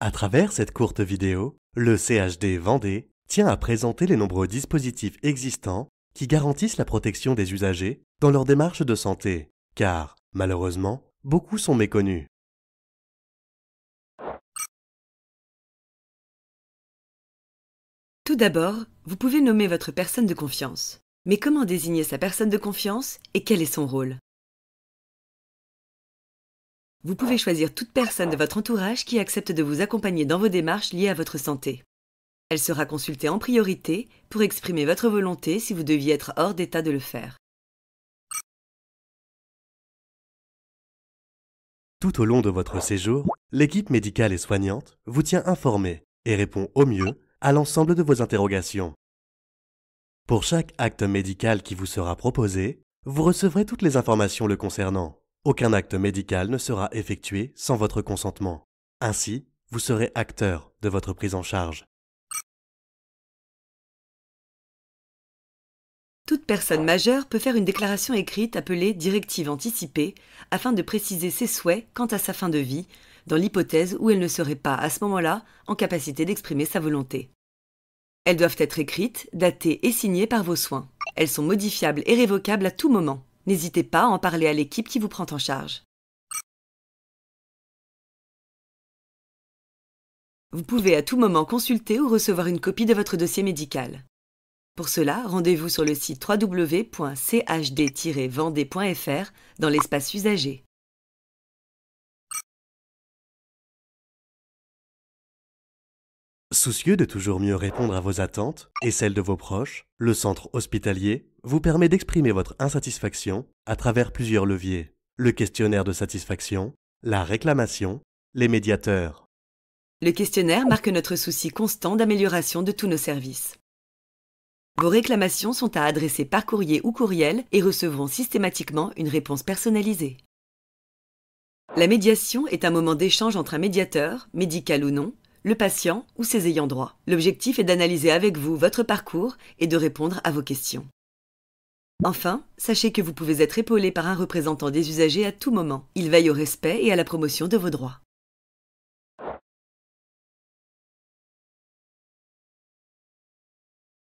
À travers cette courte vidéo, le CHD Vendée tient à présenter les nombreux dispositifs existants qui garantissent la protection des usagers dans leur démarche de santé, car, malheureusement, beaucoup sont méconnus. Tout d'abord, vous pouvez nommer votre personne de confiance. Mais comment désigner sa personne de confiance et quel est son rôle vous pouvez choisir toute personne de votre entourage qui accepte de vous accompagner dans vos démarches liées à votre santé. Elle sera consultée en priorité pour exprimer votre volonté si vous deviez être hors d'état de le faire. Tout au long de votre séjour, l'équipe médicale et soignante vous tient informé et répond au mieux à l'ensemble de vos interrogations. Pour chaque acte médical qui vous sera proposé, vous recevrez toutes les informations le concernant. Aucun acte médical ne sera effectué sans votre consentement. Ainsi, vous serez acteur de votre prise en charge. Toute personne majeure peut faire une déclaration écrite appelée directive anticipée afin de préciser ses souhaits quant à sa fin de vie, dans l'hypothèse où elle ne serait pas à ce moment-là en capacité d'exprimer sa volonté. Elles doivent être écrites, datées et signées par vos soins. Elles sont modifiables et révocables à tout moment. N'hésitez pas à en parler à l'équipe qui vous prend en charge. Vous pouvez à tout moment consulter ou recevoir une copie de votre dossier médical. Pour cela, rendez-vous sur le site www.chd-vendée.fr dans l'espace usager. Soucieux de toujours mieux répondre à vos attentes et celles de vos proches, le centre hospitalier vous permet d'exprimer votre insatisfaction à travers plusieurs leviers. Le questionnaire de satisfaction, la réclamation, les médiateurs. Le questionnaire marque notre souci constant d'amélioration de tous nos services. Vos réclamations sont à adresser par courrier ou courriel et recevront systématiquement une réponse personnalisée. La médiation est un moment d'échange entre un médiateur, médical ou non, le patient ou ses ayants droit. L'objectif est d'analyser avec vous votre parcours et de répondre à vos questions. Enfin, sachez que vous pouvez être épaulé par un représentant des usagers à tout moment. Il veille au respect et à la promotion de vos droits.